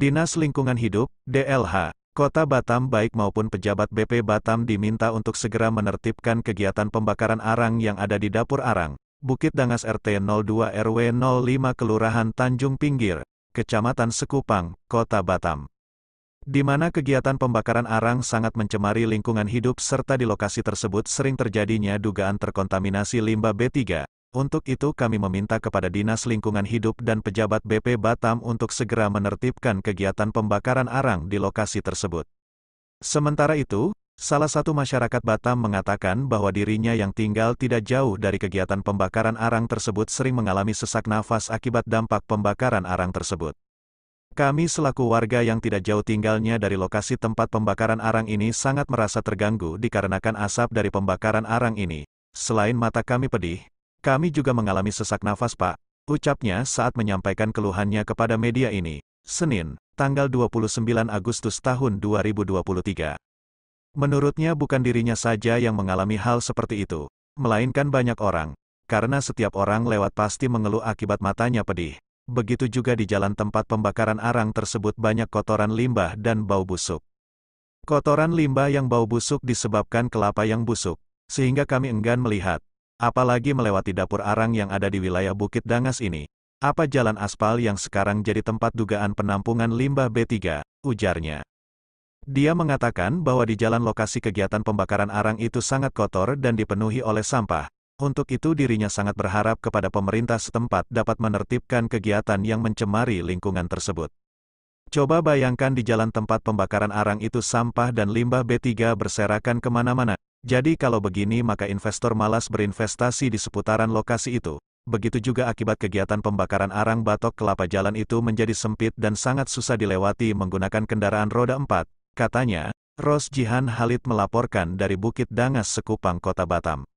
Dinas Lingkungan Hidup, DLH, Kota Batam baik maupun pejabat BP Batam diminta untuk segera menertibkan kegiatan pembakaran arang yang ada di dapur arang, Bukit Dangas RT 02 RW 05 Kelurahan Tanjung Pinggir, Kecamatan Sekupang, Kota Batam. Di mana kegiatan pembakaran arang sangat mencemari lingkungan hidup serta di lokasi tersebut sering terjadinya dugaan terkontaminasi limbah B3, untuk itu kami meminta kepada Dinas Lingkungan Hidup dan pejabat BP Batam untuk segera menertibkan kegiatan pembakaran arang di lokasi tersebut. Sementara itu, salah satu masyarakat Batam mengatakan bahwa dirinya yang tinggal tidak jauh dari kegiatan pembakaran arang tersebut sering mengalami sesak nafas akibat dampak pembakaran arang tersebut. Kami selaku warga yang tidak jauh tinggalnya dari lokasi tempat pembakaran arang ini sangat merasa terganggu dikarenakan asap dari pembakaran arang ini. Selain mata kami pedih, kami juga mengalami sesak nafas Pak, ucapnya saat menyampaikan keluhannya kepada media ini. Senin, tanggal 29 Agustus tahun 2023. Menurutnya bukan dirinya saja yang mengalami hal seperti itu, melainkan banyak orang, karena setiap orang lewat pasti mengeluh akibat matanya pedih. Begitu juga di jalan tempat pembakaran arang tersebut banyak kotoran limbah dan bau busuk. Kotoran limbah yang bau busuk disebabkan kelapa yang busuk, sehingga kami enggan melihat, apalagi melewati dapur arang yang ada di wilayah Bukit Dangas ini. Apa jalan aspal yang sekarang jadi tempat dugaan penampungan limbah B3, ujarnya. Dia mengatakan bahwa di jalan lokasi kegiatan pembakaran arang itu sangat kotor dan dipenuhi oleh sampah. Untuk itu dirinya sangat berharap kepada pemerintah setempat dapat menertibkan kegiatan yang mencemari lingkungan tersebut. Coba bayangkan di jalan tempat pembakaran arang itu sampah dan limbah B3 berserakan kemana-mana. Jadi kalau begini maka investor malas berinvestasi di seputaran lokasi itu. Begitu juga akibat kegiatan pembakaran arang batok kelapa jalan itu menjadi sempit dan sangat susah dilewati menggunakan kendaraan roda 4, katanya, Ros Jihan Halid melaporkan dari Bukit Dangas Sekupang, Kota Batam.